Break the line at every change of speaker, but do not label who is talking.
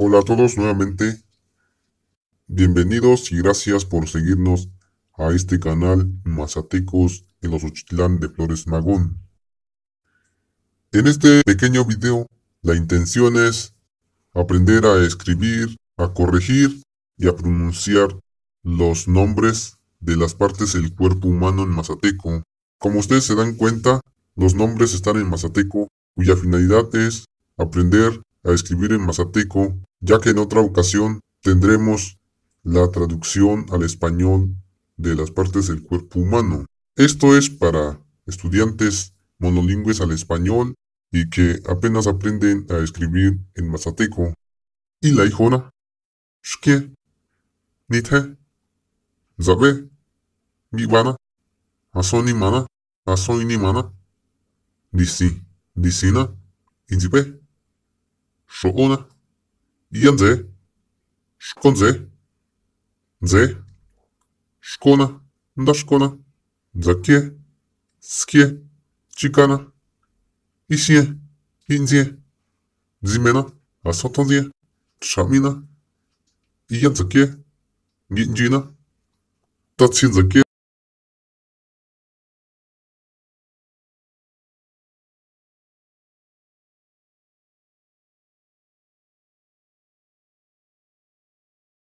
Hola a todos
nuevamente. Bienvenidos y gracias por seguirnos a este canal Mazatecos en los Ochitlán de Flores Magón. En este pequeño video la intención es aprender a escribir, a corregir y a pronunciar los nombres de las partes del cuerpo humano en mazateco. Como ustedes se dan cuenta, los nombres están en mazateco, cuya finalidad es aprender a escribir en mazateco ya que en otra ocasión tendremos la traducción al español de las partes del cuerpo humano. Esto es para estudiantes monolingües al español y que apenas aprenden a escribir en mazateco. Y Zabe. Gibana. Disi. Disina. jędzy, szkądzy, dzy, szkona, da szkona, dzakie, skie, cikana, iśnie, indzie, Zimena. a sotodzie, trzamina,
i jędzykie, gindzina, tacy jędzykie,